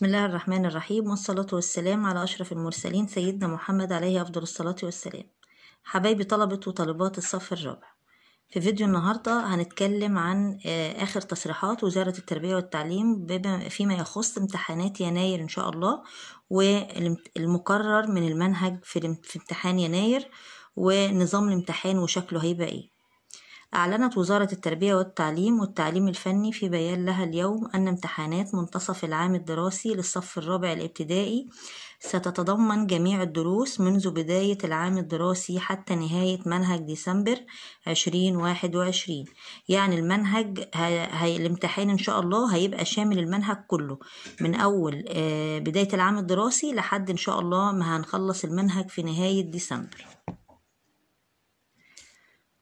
بسم الله الرحمن الرحيم والصلاة والسلام على أشرف المرسلين سيدنا محمد عليه أفضل الصلاة والسلام حبايبي طلبة وطالبات الصف الرابع في فيديو النهاردة هنتكلم عن آه، آخر تصريحات وزارة التربية والتعليم فيما يخص امتحانات يناير إن شاء الله والمقرر من المنهج في امتحان يناير ونظام الامتحان وشكله هيبقى إيه أعلنت وزارة التربية والتعليم والتعليم الفني في بيان لها اليوم أن امتحانات منتصف العام الدراسي للصف الرابع الابتدائي ستتضمن جميع الدروس منذ بداية العام الدراسي حتى نهاية منهج ديسمبر 2021 يعني المنهج هي... الامتحان إن شاء الله هيبقى شامل المنهج كله من أول آه، بداية العام الدراسي لحد إن شاء الله ما هنخلص المنهج في نهاية ديسمبر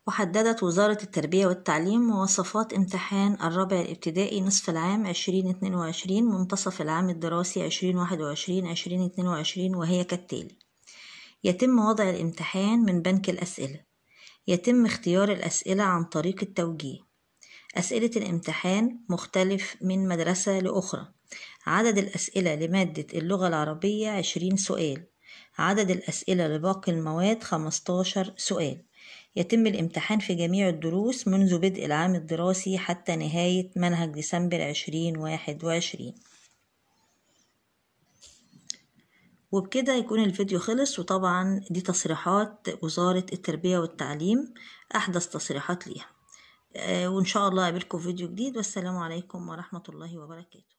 وحددت وزارة التربية والتعليم مواصفات امتحان الرابع الابتدائي نصف العام 2022 منتصف العام الدراسي 2021-2022 وهي كالتالي يتم وضع الامتحان من بنك الأسئلة يتم اختيار الأسئلة عن طريق التوجيه أسئلة الامتحان مختلف من مدرسة لأخرى عدد الأسئلة لمادة اللغة العربية 20 سؤال عدد الأسئلة لباقي المواد 15 سؤال يتم الامتحان في جميع الدروس منذ بدء العام الدراسي حتى نهاية منهج ديسمبر 2021 وبكده يكون الفيديو خلص وطبعا دي تصريحات وزارة التربية والتعليم أحدث تصريحات ليها آه، وإن شاء الله أقابلكم فيديو جديد والسلام عليكم ورحمة الله وبركاته